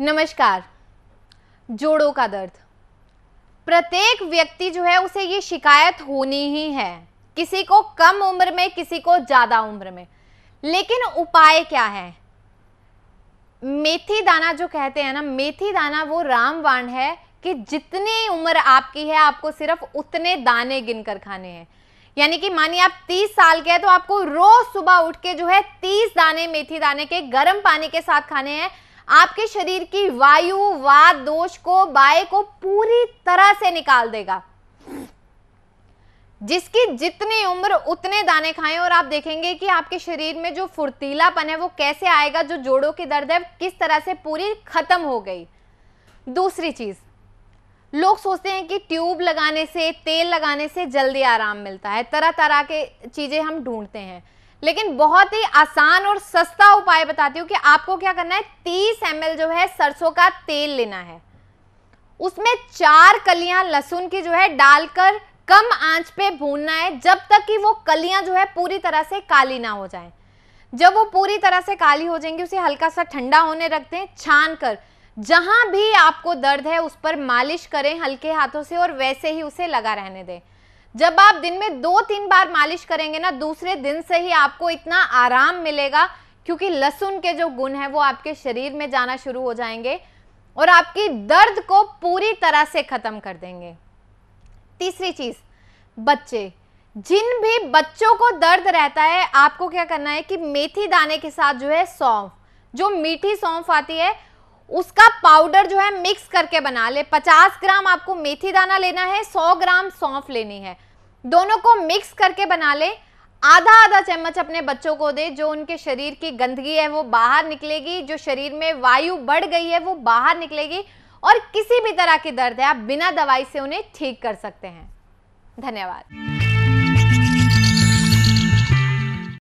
नमस्कार जोड़ों का दर्द प्रत्येक व्यक्ति जो है उसे ये शिकायत होनी ही है किसी को कम उम्र में किसी को ज़्यादा उम्र में लेकिन उपाय क्या है मेथी दाना जो कहते हैं ना मेथी दाना वो रामवाण है कि जितनी उम्र आपकी है आपको सिर्फ उतने दाने गिनकर खाने हैं यानी कि मानिए आप 30 साल के हैं तो आपको रोज सुबह उठ के जो है 30 दाने मेथी दाने के गर्म पानी के साथ खाने हैं आपके शरीर की वायु वाद दोष को बाय को पूरी तरह से निकाल देगा जिसकी जितनी उम्र उतने दाने खाएं और आप देखेंगे कि आपके शरीर में जो फुर्तीलापन है वो कैसे आएगा जो जोड़ों की दर्द है किस तरह से पूरी खत्म हो गई दूसरी चीज लोग सोचते हैं कि ट्यूब लगाने से तेल लगाने से जल्दी आराम मिलता है तरह तरह के चीज़ें हम ढूंढते हैं लेकिन बहुत ही आसान और सस्ता उपाय बताती हूँ कि आपको क्या करना है तीस एम जो है सरसों का तेल लेना है उसमें चार कलियां लहसुन की जो है डालकर कम आंच पे भूनना है जब तक कि वो कलियां जो है पूरी तरह से काली ना हो जाए जब वो पूरी तरह से काली हो जाएंगी उसे हल्का सा ठंडा होने रख दें छान कर जहां भी आपको दर्द है उस पर मालिश करें हल्के हाथों से और वैसे ही उसे लगा रहने दें जब आप दिन में दो तीन बार मालिश करेंगे ना दूसरे दिन से ही आपको इतना आराम मिलेगा क्योंकि लहसुन के जो गुण है वो आपके शरीर में जाना शुरू हो जाएंगे और आपकी दर्द को पूरी तरह से ख़त्म कर देंगे तीसरी चीज़ बच्चे जिन भी बच्चों को दर्द रहता है आपको क्या करना है कि मेथी दाने के साथ जो है सौंफ जो मीठी सौंफ आती है उसका पाउडर जो है मिक्स करके बना ले 50 ग्राम आपको मेथी दाना लेना है 100 ग्राम सौंफ लेनी है दोनों को मिक्स करके बना ले आधा आधा चम्मच अपने बच्चों को दे जो उनके शरीर की गंदगी है वो बाहर निकलेगी जो शरीर में वायु बढ़ गई है वो बाहर निकलेगी और किसी भी तरह की दर्द है आप बिना दवाई से उन्हें ठीक कर सकते हैं धन्यवाद